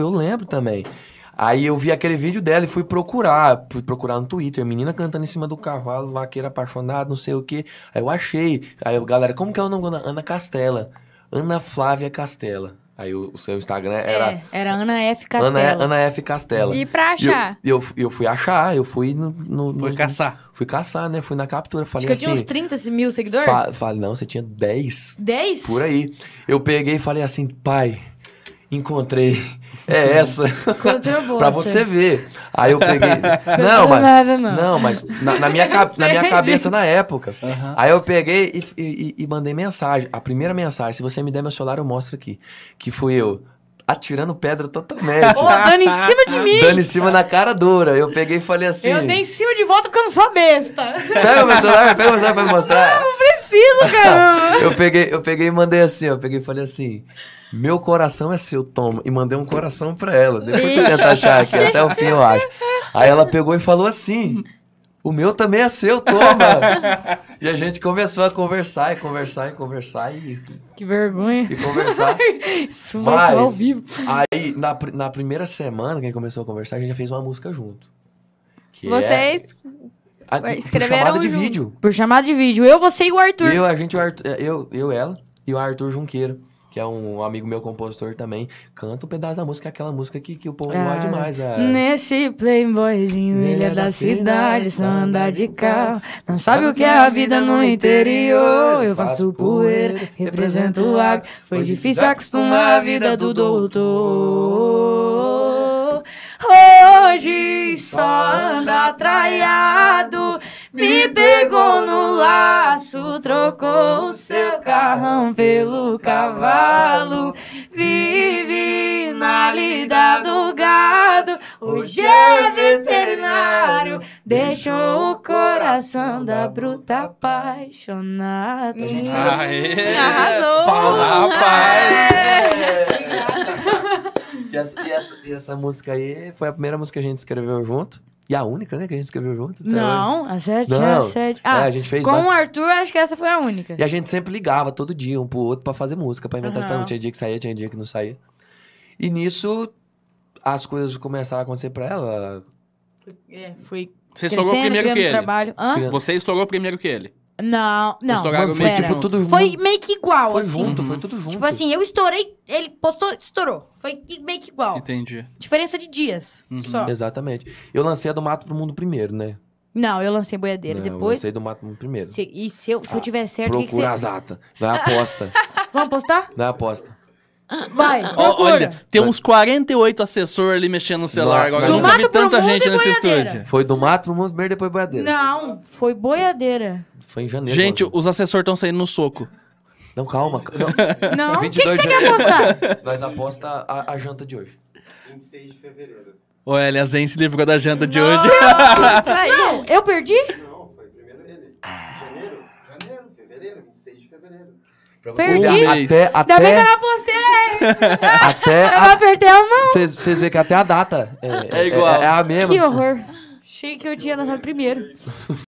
eu lembro também. Aí eu vi aquele vídeo dela e fui procurar, fui procurar no Twitter, menina cantando em cima do cavalo, vaqueiro apaixonado, não sei o que. Aí eu achei. Aí eu, galera, como que é o nome? Ana Castela. Ana Flávia Castela. Aí o, o seu Instagram era. É, era Ana F. Castela. Ana, Ana F. Castela. E pra achar? E eu, eu, eu, fui achar, eu fui no. no fui caçar. Fui caçar, né? Fui na captura. Falei Acho que assim. Você tinha uns 30 mil seguidores? falei, não, você tinha 10. 10? Por aí. Eu peguei e falei assim, pai encontrei é essa para você ver. Aí eu peguei, não, mas nada, não. não. mas na, na minha na minha cabeça na época. Uhum. Aí eu peguei e, e, e, mandei mensagem. A primeira mensagem, se você me der meu celular eu mostro aqui, que fui eu atirando pedra totalmente. Ô, dando em cima de mim. Dando em cima na cara dura. Eu peguei e falei assim. Eu dei em cima de volta porque eu não sou besta. Pega o celular, pega o celular pra me mostrar. Não, não preciso, cara eu peguei, eu peguei e mandei assim, eu peguei e falei assim: "Meu coração é seu, toma". E mandei um coração para ela. Depois eu tentar achar aqui até o fim, eu acho. Aí ela pegou e falou assim: "O meu também é seu, toma". e a gente começou a conversar e conversar e conversar e Que vergonha. E conversar. Isso Mas, ao vivo. Aí na, na primeira semana que a gente começou a conversar, a gente já fez uma música junto. Vocês é... é a, Escreveram por chamada de juntos. vídeo. Por chamada de vídeo. Eu, você e o Arthur. Eu, a gente, o Arthur, é, eu, eu, ela e o Arthur Junqueiro, que é um amigo meu compositor também, canta um pedaço da música, aquela música que, que o povo ah, gosta demais. É... Nesse playboyzinho, ilha é é da, da cidade, só anda de carro. Não sabe o que é a vida no interior. Eu faço poeira, represento o agro. Foi difícil acostumar a vida do doutor. Hoje só anda traiado me pegou no laço, trocou o seu carrão pelo cavalo. Vive na lida do gado, hoje é veterinário. Deixou o coração da bruta apaixonada. Aê! Arrasou! rapaz! E, essa, e, essa, e essa música aí foi a primeira música que a gente escreveu junto. E a única, né, que a gente escreveu junto? Não, a sete, Não. a sete. Ah, é, a gente fez com bastante... o Arthur, acho que essa foi a única. E a gente sempre ligava todo dia um pro outro para fazer música, pra inventar. Uhum. Tinha dia que saía, tinha dia que não saía. E nisso, as coisas começaram a acontecer pra ela. É, foi. Você estourou primeiro que ele. Trabalho. Hã? Você estourou primeiro que ele. Não, não. Postou foi, meio, tipo, tudo foi meio que igual, foi assim. junto, foi tudo junto. Tipo assim, eu estourei, ele postou, estourou. Foi meio que igual. Entendi. Diferença de dias, uhum. só. Exatamente. Eu lancei a do Mato pro Mundo primeiro, né? Não, eu lancei boiadeira não, depois. Eu lancei do Mato pro Mundo primeiro. Se, e se eu, se ah, eu tiver certo, o que, que você... Procura as atas. Dá aposta. Vamos apostar? Dá aposta. Vai, Olha, tem uns 48 assessores ali mexendo no celular. Não, agora do nunca mato vi pro tanta mundo gente nesse estúdio. Foi do mato pro mundo primeiro, depois boiadeira. Não, foi boiadeira. Foi em janeiro. Gente, os assessores estão saindo no soco. Não, calma. Não, Não? O que, que você de quer apostar? nós aposta a, a janta de hoje. 26 de fevereiro. Olha, a Zen se livrou da janta de hoje. Não, eu perdi? Não, foi primeiro ele. Janeiro? Janeiro, fevereiro, 26 de fevereiro. Perdi. Até, até, Ainda bem que eu não postei. até eu a... perder a mão. Vocês veem que até a data é, é igual. É, é, a mesma. Que horror. Achei que eu tinha lançado primeiro.